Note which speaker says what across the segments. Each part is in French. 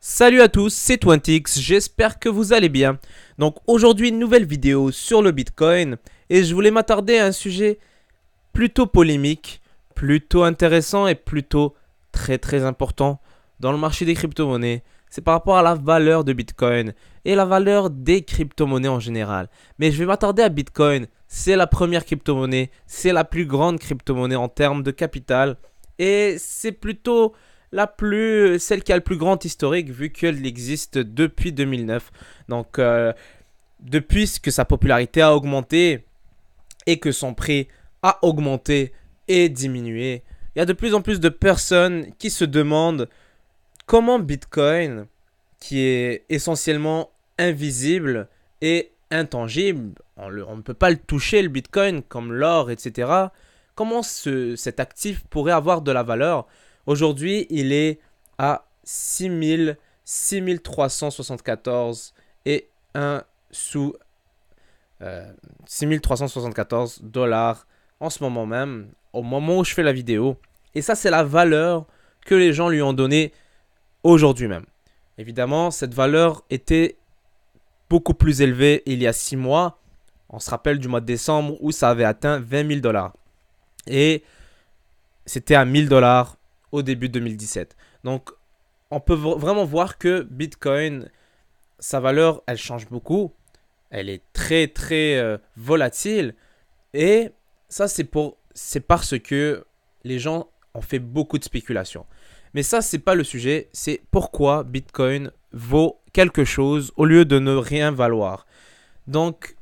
Speaker 1: Salut à tous, c'est Twintix, j'espère que vous allez bien. Donc aujourd'hui une nouvelle vidéo sur le Bitcoin et je voulais m'attarder à un sujet plutôt polémique, plutôt intéressant et plutôt très très important dans le marché des crypto-monnaies. C'est par rapport à la valeur de Bitcoin et la valeur des crypto-monnaies en général. Mais je vais m'attarder à Bitcoin, c'est la première crypto-monnaie, c'est la plus grande crypto-monnaie en termes de capital et c'est plutôt la plus, celle qui a le plus grand historique vu qu'elle existe depuis 2009. Donc, euh, depuis que sa popularité a augmenté et que son prix a augmenté et diminué, il y a de plus en plus de personnes qui se demandent comment Bitcoin, qui est essentiellement invisible et intangible, on, ne peut pas le toucher le Bitcoin comme l'or, etc., comment cet actif pourrait avoir de la valeur Aujourd'hui, il est à 6374 et 1 sous 6374 euh, dollars en ce moment même, au moment où je fais la vidéo. Et ça, c'est la valeur que les gens lui ont donnée aujourd'hui même. Évidemment, cette valeur était beaucoup plus élevée il y a 6 mois. On se rappelle du mois de décembre où ça avait atteint 20 000 dollars. Et c'était à 1000 dollars au début 2017. Donc on peut vraiment voir que Bitcoin, sa valeur, elle change beaucoup. Elle est très très euh, volatile. Et ça, c'est pour, c'est parce que les gens ont fait beaucoup de spéculation. Mais ça, c'est pas le sujet. C'est pourquoi Bitcoin vaut quelque chose au lieu de ne rien valoir. Donc,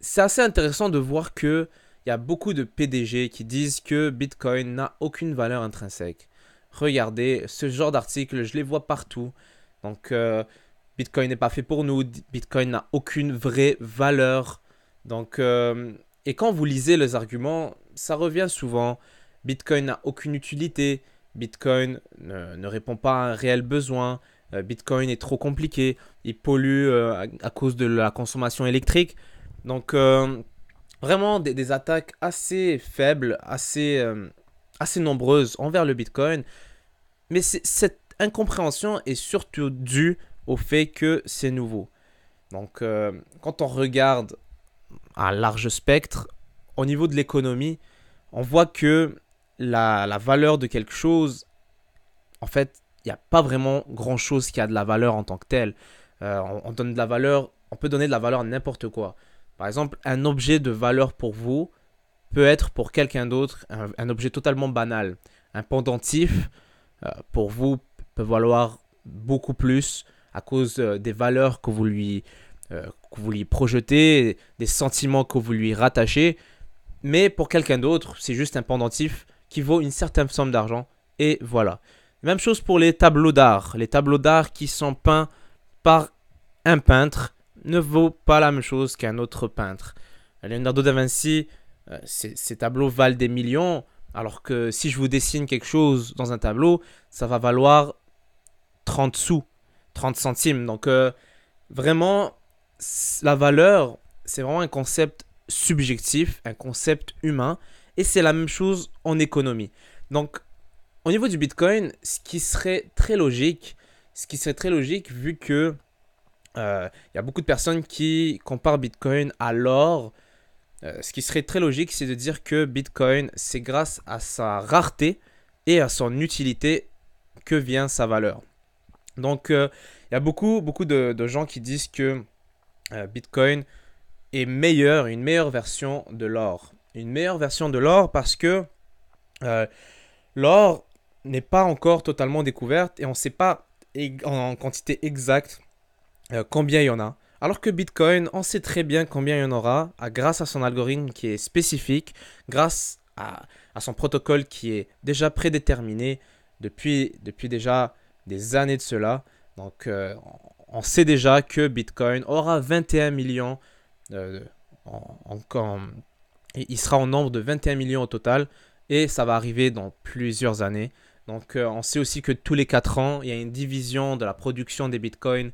Speaker 1: c'est assez intéressant de voir que il y a beaucoup de PDG qui disent que Bitcoin n'a aucune valeur intrinsèque regardez ce genre d'articles, je les vois partout. Donc euh, Bitcoin n'est pas fait pour nous, Bitcoin n'a aucune vraie valeur. Donc euh, et quand vous lisez les arguments, ça revient souvent. Bitcoin n'a aucune utilité, Bitcoin ne, répond pas à un réel besoin, euh, Bitcoin est trop compliqué, il pollue à, cause de la consommation électrique. Donc vraiment des, attaques assez faibles, assez assez nombreuses envers le Bitcoin. Mais cette incompréhension est surtout due au fait que c'est nouveau. Donc euh, quand on regarde un large spectre, au niveau de l'économie, on voit que la, valeur de quelque chose, en fait, il n'y a pas vraiment grand-chose qui a de la valeur en tant que tel euh, donne de la valeur, on peut donner de la valeur à n'importe quoi. Par exemple, un objet de valeur pour vous, peut être pour quelqu'un d'autre un, objet totalement banal. Un pendentif, euh, pour vous, peut valoir beaucoup plus à cause euh, des valeurs que vous lui, euh, que vous lui projetez, des sentiments que vous lui rattachez. Mais pour quelqu'un d'autre, c'est juste un pendentif qui vaut une certaine somme d'argent. Et voilà. Même chose pour les tableaux d'art. Les tableaux d'art qui sont peints par un peintre ne vaut pas la même chose qu'un autre peintre. Leonardo da Vinci euh, ces tableaux valent des millions, alors que si je vous dessine quelque chose dans un tableau, ça va valoir 30 sous, 30 centimes. Donc euh, vraiment, la valeur, c'est vraiment un concept subjectif, un concept humain, et c'est la même chose en économie. Donc au niveau du Bitcoin, ce qui serait très logique, ce qui serait très logique vu que euh, il y a beaucoup de personnes qui comparent Bitcoin à l'or, euh, ce qui serait très logique, c'est de dire que Bitcoin, c'est grâce à sa rareté et à son utilité que vient sa valeur. Donc, euh, il y a beaucoup, beaucoup de, gens qui disent que euh, Bitcoin est meilleur, une meilleure version de l'or. Une meilleure version de l'or parce que l'or n'est pas encore totalement découverte et on ne sait pas en quantité exacte combien il y en a. Alors que Bitcoin, on sait très bien combien il y en aura ah, grâce à son algorithme qui est spécifique, grâce à, son protocole qui est déjà prédéterminé depuis, depuis déjà des années de cela. Donc euh, on sait déjà que Bitcoin aura 21 millions, euh, il sera en nombre de 21 millions au total et ça va arriver dans plusieurs années. Donc euh, on sait aussi que tous les 4 ans, il y a une division de la production des Bitcoins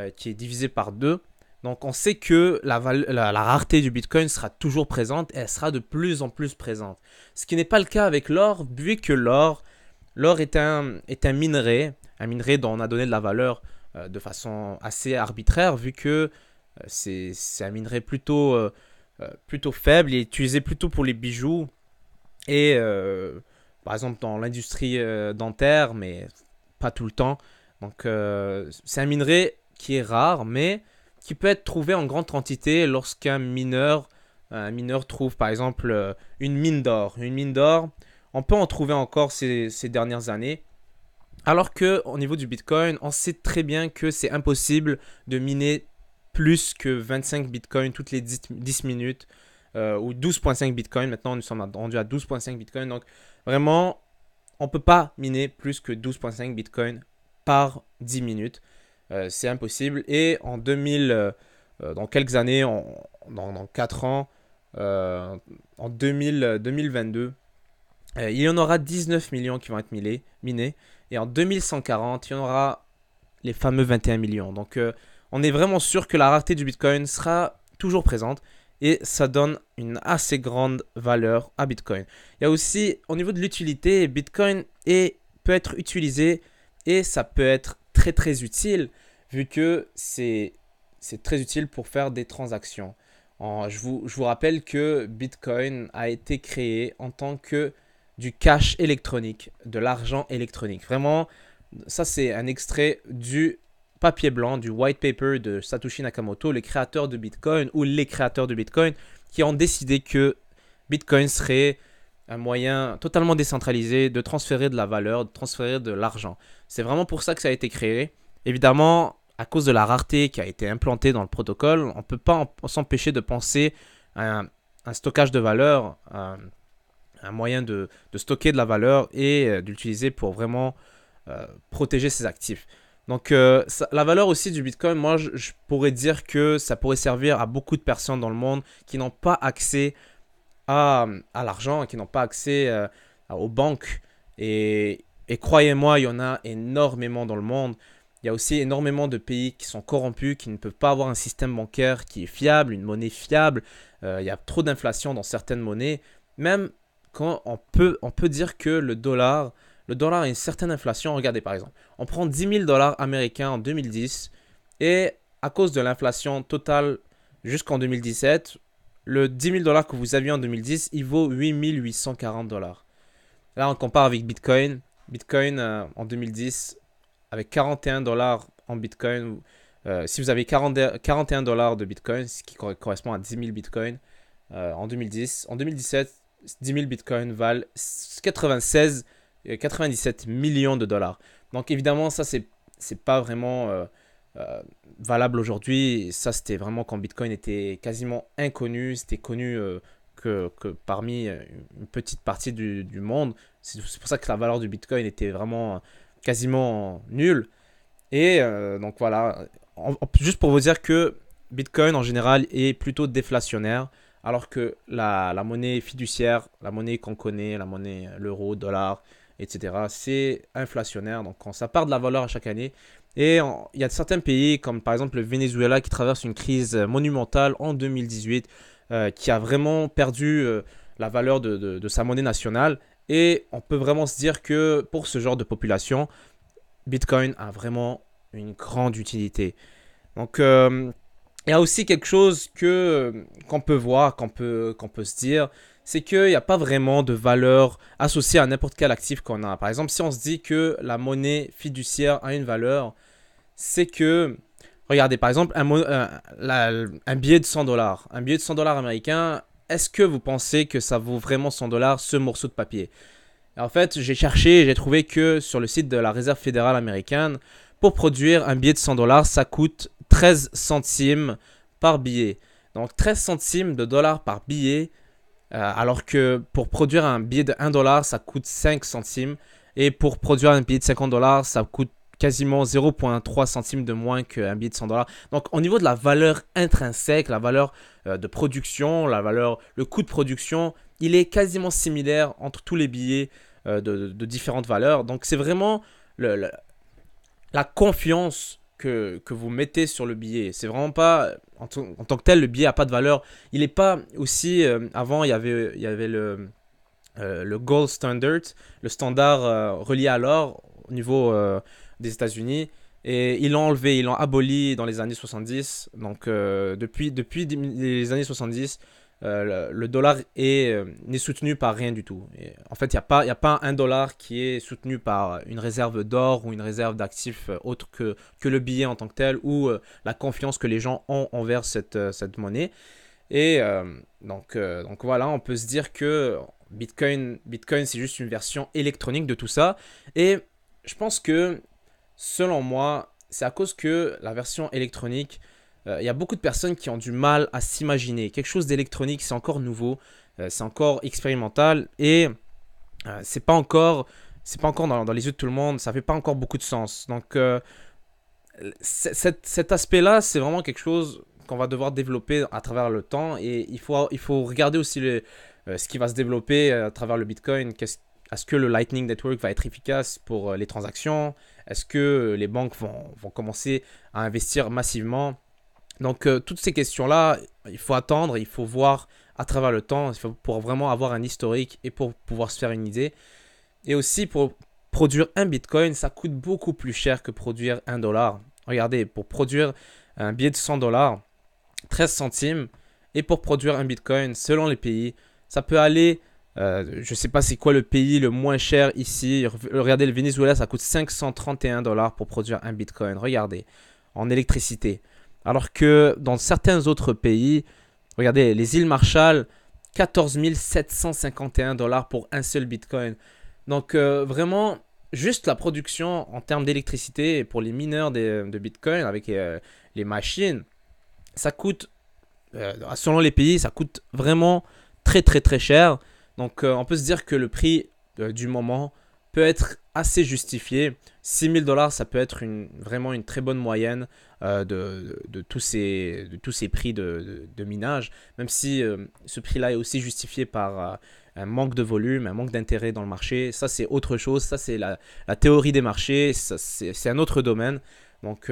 Speaker 1: euh, qui est divisé par deux. Donc on sait que la, rareté du Bitcoin sera toujours présente et elle sera de plus en plus présente. Ce qui n'est pas le cas avec l'or, vu que l'or, l'or est un, est un minerai, un minerai dont on a donné de la valeur euh, de façon assez arbitraire, vu que euh, c'est, un minerai plutôt, plutôt faible, il est utilisé plutôt pour les bijoux et par exemple dans l'industrie dentaire, mais pas tout le temps. Donc c'est un minerai qui est rare, mais qui peut être trouvé en grande quantité lorsqu'un mineur, un mineur trouve par exemple euh, une mine d'or. Une mine d'or, on peut en trouver encore ces, dernières années. Alors que au niveau du Bitcoin, on sait très bien que c'est impossible de miner plus que 25 Bitcoin toutes les 10, minutes euh, ou 12.5 Bitcoin. Maintenant, nous sommes rendus à 12.5 Bitcoin. Donc, vraiment, on ne peut pas miner plus que 12.5 Bitcoin par 10 minutes. Euh, c'est impossible. Et en 2000, euh, euh, dans quelques années, en, dans, 4 ans, en 2000, 2022, il y en aura 19 millions qui vont être minés, minés. Et en 2140, il y en aura les fameux 21 millions. Donc on est vraiment sûr que la rareté du Bitcoin sera toujours présente. Et ça donne une assez grande valeur à Bitcoin. Il y a aussi, au niveau de l'utilité, Bitcoin est, peut être utilisé et ça peut être très utile vu que c'est très utile pour faire des transactions. En, je, vous, je vous rappelle que Bitcoin a été créé en tant que du cash électronique, de l'argent électronique. Vraiment, ça c'est un extrait du papier blanc, du white paper de Satoshi Nakamoto, les créateurs de Bitcoin ou les créateurs de Bitcoin qui ont décidé que Bitcoin serait un moyen totalement décentralisé de transférer de la valeur, de transférer de l'argent. C'est vraiment pour ça que ça a été créé. Évidemment, à cause de la rareté qui a été implantée dans le protocole, on ne peut pas s'empêcher de penser à un, stockage de valeur, un, moyen de, stocker de la valeur et euh, d'utiliser pour vraiment euh, protéger ses actifs. Donc euh, la valeur aussi du Bitcoin, moi je, pourrais dire que ça pourrait servir à beaucoup de personnes dans le monde qui n'ont pas accès à, l'argent qui n'ont pas accès euh, aux banques. Et, croyez-moi, il y en a énormément dans le monde. Il y a aussi énormément de pays qui sont corrompus, qui ne peuvent pas avoir un système bancaire qui est fiable, une monnaie fiable. Euh, il y a trop d'inflation dans certaines monnaies. Même quand on peut, on peut dire que le dollar, le dollar a une certaine inflation. Regardez par exemple, on prend 10 000 dollars américains en 2010 et à cause de l'inflation totale jusqu'en 2017, le 10 000 dollars que vous aviez en 2010, il vaut 8 840 dollars. Là, on compare avec Bitcoin. Bitcoin euh, en 2010, avec 41 dollars en Bitcoin, euh, si vous avez 41 dollars de Bitcoin, ce qui correspond à 10 000 Bitcoin euh, en 2010, en 2017, 10 000 Bitcoin valent 96, 97 millions de dollars. Donc évidemment, ça, c'est, c'est pas vraiment euh, valable aujourd'hui. Ça, c'était vraiment quand Bitcoin était quasiment inconnu. C'était connu euh, que, parmi euh, une petite partie du, monde. C'est pour ça que la valeur du Bitcoin était vraiment quasiment nulle. Et donc voilà, juste pour vous dire que Bitcoin en général est plutôt déflationnaire, alors que la, la monnaie fiduciaire, la monnaie qu'on connaît, la monnaie, l'euro, dollar, etc. C'est inflationnaire, donc ça part de la valeur à chaque année. Et il y a certains pays, comme par exemple le Venezuela, qui traverse une crise monumentale en 2018, euh, qui a vraiment perdu euh, la valeur de, sa monnaie nationale. Et on peut vraiment se dire que pour ce genre de population, Bitcoin a vraiment une grande utilité. Donc, euh, il y a aussi quelque chose que qu'on peut voir, qu'on peut qu'on peut se dire, c'est qu'il n'y a pas vraiment de valeur associée à n'importe quel actif qu'on a. Par exemple, si on se dit que la monnaie fiduciaire a une valeur, c'est que, regardez, par exemple, un, euh, billet de 100 dollars, un billet de 100 dollars américain, est-ce que vous pensez que ça vaut vraiment 100 dollars ce morceau de papier en fait, j'ai cherché et j'ai trouvé que sur le site de la Réserve fédérale américaine, pour produire un billet de 100 dollars, ça coûte 13 centimes par billet. Donc 13 centimes de dollars par billet, euh, alors que pour produire un billet de 1 dollar, ça coûte 5 centimes. Et pour produire un billet de 50 dollars, ça coûte quasiment 0,3 centimes de moins qu'un billet de 100 Donc au niveau de la valeur intrinsèque, la valeur euh, de production, la valeur, le coût de production, il est quasiment similaire entre tous les billets euh, de, différentes valeurs. Donc c'est vraiment la confiance que, que, vous mettez sur le billet. C'est vraiment pas en, tant que tel, le billet n'a pas de valeur. Il n'est pas aussi. Euh, avant, il y avait, il y avait le, euh, gold standard, le standard euh, relié à l'or au niveau des États-Unis. Et ils l'ont enlevé, ils l'ont aboli dans les années 70. Donc, depuis, depuis les années 70, euh, le, dollar euh, n'est soutenu par rien du tout. en fait, il n'y a, pas, un dollar qui est soutenu par une réserve d'or ou une réserve d'actifs euh, autre que, le billet en tant que tel ou la confiance que les gens ont envers cette, monnaie. Et donc, donc voilà, on peut se dire que Bitcoin, Bitcoin c'est juste une version électronique de tout ça. Et je pense que, selon moi, c'est à cause que la version électronique euh, il y a beaucoup de personnes qui ont du mal à s'imaginer. Quelque chose d'électronique, c'est encore nouveau, euh, c'est encore expérimental et euh, c'est pas encore, c'est pas encore dans, les yeux de tout le monde, ça fait pas encore beaucoup de sens. Donc cet, aspect-là, c'est vraiment quelque chose qu'on va devoir développer à travers le temps et il faut, il faut regarder aussi le, ce qui va se développer à travers le Bitcoin. est-ce que le Lightning Network va être efficace pour les transactions Est-ce que les banques vont, vont, commencer à investir massivement donc euh, toutes ces questions-là, il faut attendre, il faut voir à travers le temps, pour vraiment avoir un historique et pour pouvoir se faire une idée. Et aussi pour produire un Bitcoin, ça coûte beaucoup plus cher que produire un dollar. Regardez, pour produire un billet de 100 dollars, 13 centimes, et pour produire un Bitcoin, selon les pays, ça peut aller, euh, je ne sais pas c'est quoi le pays le moins cher ici. Regardez, le Venezuela, ça coûte 531 dollars pour produire un Bitcoin. Regardez, en électricité. Alors que dans certains autres pays, regardez, les îles Marshall, 14 751 dollars pour un seul Bitcoin. Donc euh, vraiment, juste la production en termes d'électricité pour les mineurs euh, de, Bitcoin avec euh, les machines, ça coûte, selon les pays, ça coûte vraiment très très très cher. Donc on peut se dire que le prix du moment peut être assez justifié. 6 000 dollars, ça peut être une, vraiment une très bonne moyenne euh, de, de, tous ces, de tous ces prix de, de minage, même si euh, ce prix-là est aussi justifié par euh, un manque de volume, un manque d'intérêt dans le marché. Ça, c'est autre chose, ça, c'est la, la, théorie des marchés, c'est un autre domaine. Donc,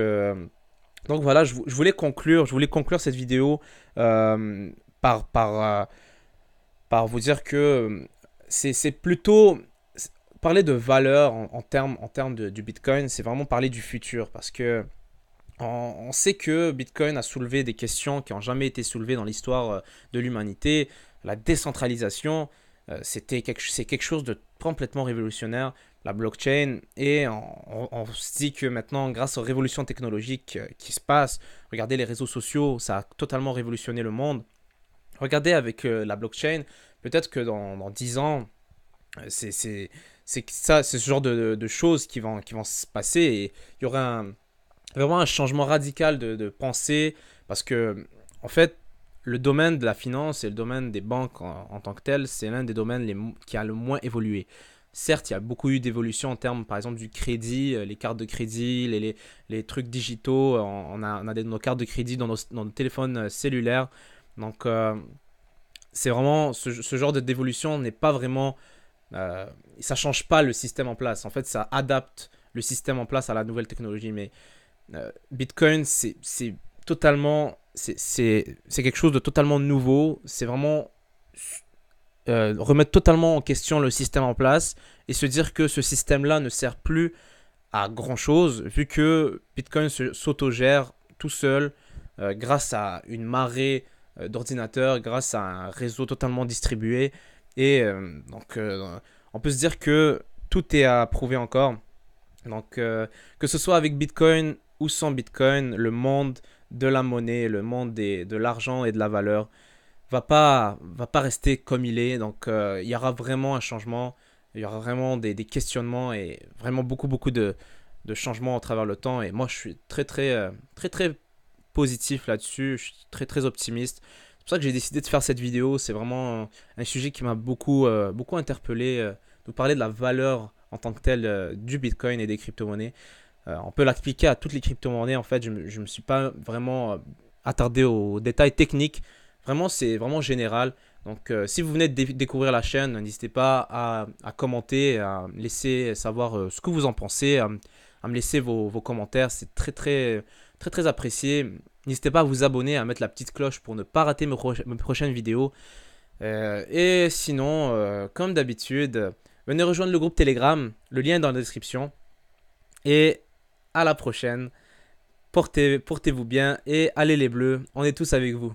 Speaker 1: donc voilà, je, je, voulais conclure, je voulais conclure cette vidéo par, par, par vous dire que c'est plutôt parler de valeur en, termes en terme du Bitcoin, c'est vraiment parler du futur parce que on, sait que Bitcoin a soulevé des questions qui n'ont jamais été soulevées dans l'histoire euh, de l'humanité. La décentralisation, euh, c'était quelque, c'est quelque chose de complètement révolutionnaire. La blockchain et on, se dit que maintenant, grâce aux révolutions technologiques euh, qui se passent, regardez les réseaux sociaux, ça a totalement révolutionné le monde. Regardez avec la blockchain, peut-être que dans, dans 10 ans, c'est, c'est ça, c'est ce genre de, de, choses qui vont, qui vont se passer et il y aura un, vraiment un changement radical de, de, pensée parce que, en fait, le domaine de la finance et le domaine des banques en, tant que tel, c'est l'un des domaines les, qui a le moins évolué. Certes, il y a beaucoup eu d'évolution en termes, par exemple, du crédit, euh, les cartes de crédit, les, les, les trucs digitaux. Euh, on a, on a nos cartes de crédit dans nos, dans nos téléphones euh, cellulaires. Donc, c'est vraiment ce, ce genre d'évolution n'est pas vraiment ça euh, ça change pas le système en place. En fait, ça adapte le système en place à la nouvelle technologie. Mais euh, Bitcoin, c'est totalement. C'est quelque chose de totalement nouveau. C'est vraiment euh, remettre totalement en question le système en place et se dire que ce système-là ne sert plus à grand chose vu que Bitcoin s'autogère tout seul grâce à une marée d'ordinateurs, grâce à un réseau totalement distribué et euh, donc, euh, on peut se dire que tout est à prouver encore. Donc, euh, que ce soit avec Bitcoin ou sans Bitcoin, le monde de la monnaie, le monde de l'argent et de la valeur va pas va pas rester comme il est. Donc il y aura vraiment un changement, il y aura vraiment des, questionnements et vraiment beaucoup beaucoup de, changements au travers le temps. Et moi je suis très très très, très positif là-dessus, je suis très très optimiste. C'est pour ça que j'ai décidé de faire cette vidéo. C'est vraiment un, sujet qui m'a beaucoup, euh, beaucoup interpellé. vous euh, parler de la valeur en tant que telle euh, du Bitcoin et des crypto-monnaies. on peut l'appliquer à toutes les crypto-monnaies. En fait, je ne me suis pas vraiment attardé aux détails techniques. Vraiment, c'est vraiment général. Donc, si vous venez de découvrir la chaîne, n'hésitez pas à, commenter, à laisser savoir ce que vous en pensez, à, me laisser vos, vos commentaires. C'est très, très, très, très apprécié. N'hésitez pas à vous abonner, à mettre la petite cloche pour ne pas rater mes, prochaines vidéos. Euh, et sinon, euh, comme d'habitude, venez rejoindre le groupe Telegram, le lien est dans la description. Et à la prochaine, portez-vous bien et allez les bleus, on est tous avec vous.